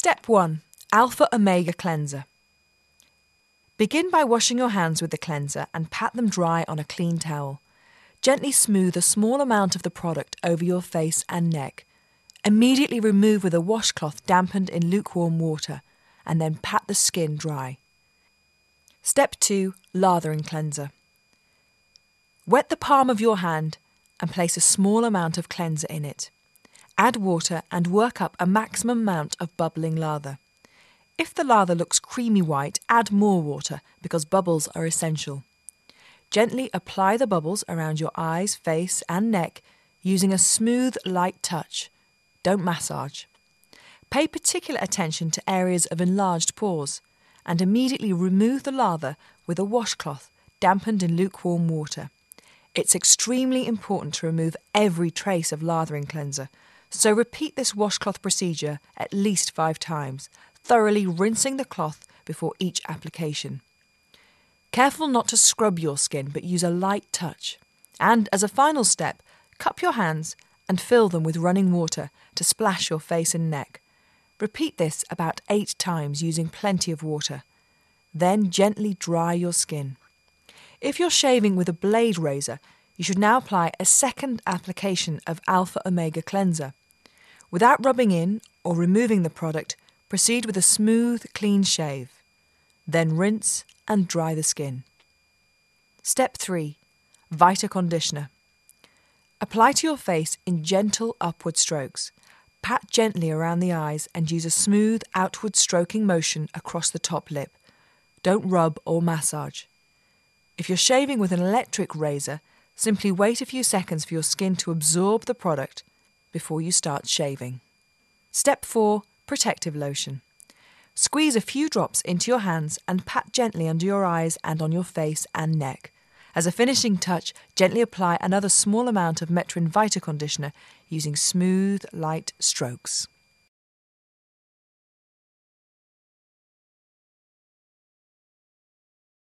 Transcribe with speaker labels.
Speaker 1: Step 1 Alpha Omega Cleanser. Begin by washing your hands with the cleanser and pat them dry on a clean towel. Gently smooth a small amount of the product over your face and neck. Immediately remove with a washcloth dampened in lukewarm water and then pat the skin dry. Step 2 Lathering Cleanser. Wet the palm of your hand and place a small amount of cleanser in it. Add water and work up a maximum amount of bubbling lather. If the lather looks creamy white, add more water because bubbles are essential. Gently apply the bubbles around your eyes, face, and neck using a smooth, light touch. Don't massage. Pay particular attention to areas of enlarged pores and immediately remove the lather with a washcloth dampened in lukewarm water. It's extremely important to remove every trace of lathering cleanser so repeat this washcloth procedure at least five times, thoroughly rinsing the cloth before each application. Careful not to scrub your skin, but use a light touch. And as a final step, cup your hands and fill them with running water to splash your face and neck. Repeat this about eight times using plenty of water. Then gently dry your skin. If you're shaving with a blade razor, you should now apply a second application of Alpha Omega Cleanser. Without rubbing in or removing the product, proceed with a smooth, clean shave. Then rinse and dry the skin. Step 3 Vita Conditioner. Apply to your face in gentle upward strokes. Pat gently around the eyes and use a smooth outward stroking motion across the top lip. Don't rub or massage. If you're shaving with an electric razor, Simply wait a few seconds for your skin to absorb the product before you start shaving. Step 4 Protective Lotion. Squeeze a few drops into your hands and pat gently under your eyes and on your face and neck. As a finishing touch, gently apply another small amount of Metrin Vita Conditioner using smooth, light strokes.